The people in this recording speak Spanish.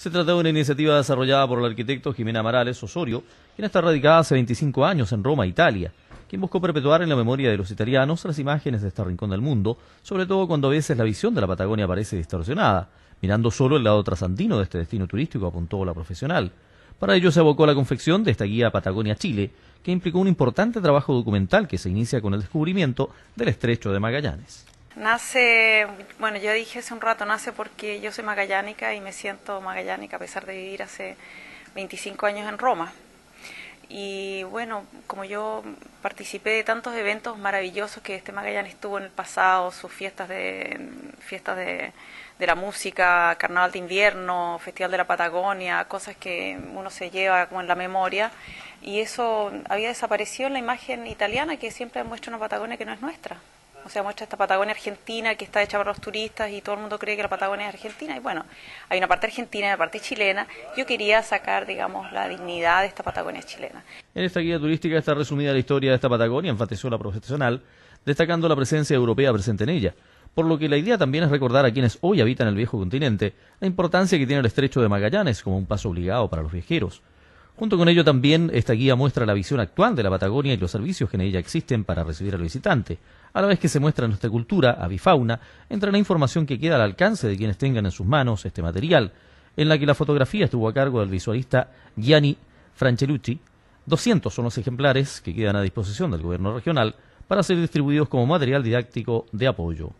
Se trata de una iniciativa desarrollada por el arquitecto Jimena Marales Osorio, quien está radicada hace 25 años en Roma, Italia, quien buscó perpetuar en la memoria de los italianos las imágenes de este rincón del mundo, sobre todo cuando a veces la visión de la Patagonia parece distorsionada, mirando solo el lado trasandino de este destino turístico, apuntó la profesional. Para ello se abocó a la confección de esta guía Patagonia Chile, que implicó un importante trabajo documental que se inicia con el descubrimiento del estrecho de Magallanes. Nace, bueno, yo dije hace un rato, nace porque yo soy magallánica y me siento magallánica a pesar de vivir hace 25 años en Roma. Y bueno, como yo participé de tantos eventos maravillosos que este Magallanes estuvo en el pasado, sus fiestas de fiestas de la música, Carnaval de Invierno, Festival de la Patagonia, cosas que uno se lleva como en la memoria. Y eso había desaparecido en la imagen italiana que siempre muestra una Patagonia que no es nuestra. O sea, muestra esta Patagonia argentina que está hecha para los turistas y todo el mundo cree que la Patagonia es argentina. Y bueno, hay una parte argentina y una parte chilena. Yo quería sacar, digamos, la dignidad de esta Patagonia chilena. En esta guía turística está resumida la historia de esta Patagonia, enfatizó la profesional, destacando la presencia europea presente en ella. Por lo que la idea también es recordar a quienes hoy habitan el viejo continente la importancia que tiene el estrecho de Magallanes como un paso obligado para los viajeros Junto con ello también esta guía muestra la visión actual de la Patagonia y los servicios que en ella existen para recibir al visitante, a la vez que se muestra nuestra cultura, avifauna, entra la información que queda al alcance de quienes tengan en sus manos este material, en la que la fotografía estuvo a cargo del visualista Gianni Francelucci. 200 son los ejemplares que quedan a disposición del gobierno regional para ser distribuidos como material didáctico de apoyo.